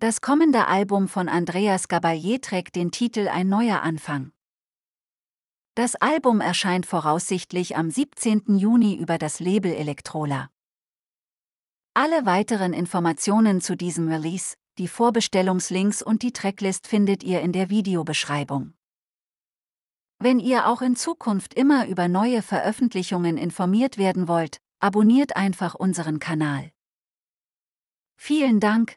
Das kommende Album von Andreas Gabayé trägt den Titel Ein neuer Anfang. Das Album erscheint voraussichtlich am 17. Juni über das Label Electrola. Alle weiteren Informationen zu diesem Release, die Vorbestellungslinks und die Tracklist findet ihr in der Videobeschreibung. Wenn ihr auch in Zukunft immer über neue Veröffentlichungen informiert werden wollt, abonniert einfach unseren Kanal. Vielen Dank,